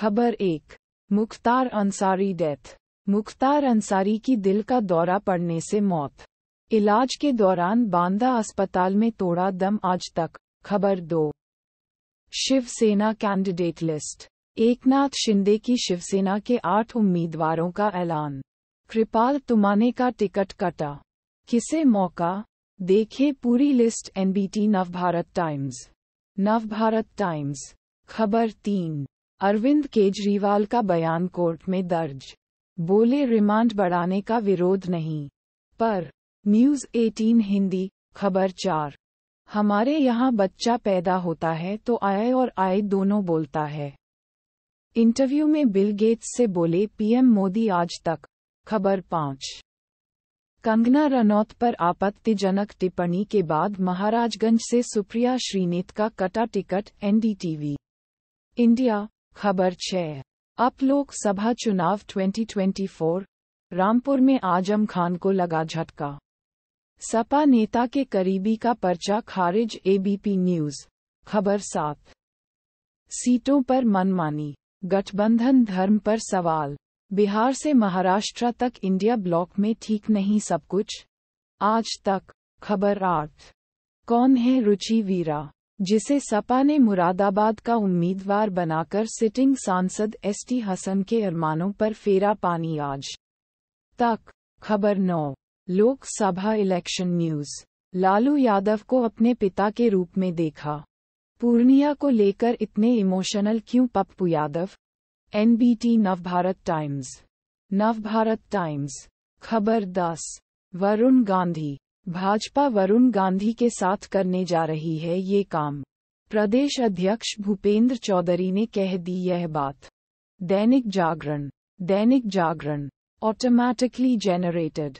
खबर एक मुख्तार अंसारी डेथ मुख्तार अंसारी की दिल का दौरा पड़ने से मौत इलाज के दौरान बांदा अस्पताल में तोड़ा दम आज तक खबर दो शिवसेना कैंडिडेट लिस्ट एकनाथ शिंदे की शिवसेना के आठ उम्मीदवारों का ऐलान कृपाल तुमाने का टिकट कटा किसे मौका देखे पूरी list NBT Navbharat times Navbharat times खबर तीन अरविंद केजरीवाल का बयान कोर्ट में दर्ज बोले रिमांड बढ़ाने का विरोध नहीं पर न्यूज 18 हिंदी खबर चार हमारे यहाँ बच्चा पैदा होता है तो आय और आय दोनों बोलता है इंटरव्यू में बिल गेट्स से बोले पीएम मोदी आज तक खबर पाँच कंगना रनौत पर आपत्तिजनक टिप्पणी के बाद महाराजगंज से सुप्रिया श्रीनेत का कटा टिकट एनडीटीवी इंडिया खबर छः अप लोकसभा चुनाव 2024 रामपुर में आजम खान को लगा झटका सपा नेता के करीबी का पर्चा खारिज एबीपी न्यूज खबर सात सीटों पर मनमानी गठबंधन धर्म पर सवाल बिहार से महाराष्ट्र तक इंडिया ब्लॉक में ठीक नहीं सब कुछ आज तक खबर आठ कौन है रुचि वीरा जिसे सपा ने मुरादाबाद का उम्मीदवार बनाकर सिटिंग सांसद एसटी हसन के अरमानों पर फेरा पानी आज तक खबर नौ लोकसभा इलेक्शन न्यूज लालू यादव को अपने पिता के रूप में देखा पूर्णिया को लेकर इतने इमोशनल क्यों Pappu Yadav NBT Navbharat times Navbharat times खबर दस वरुण गांधी भाजपा वरुण गांधी के साथ करने जा रही है ये काम प्रदेश अध्यक्ष भूपेंद्र चौधरी ने कह दी यह बात दैनिक जागरण दैनिक जागरण ऑटोमैटिकली जेनरेटेड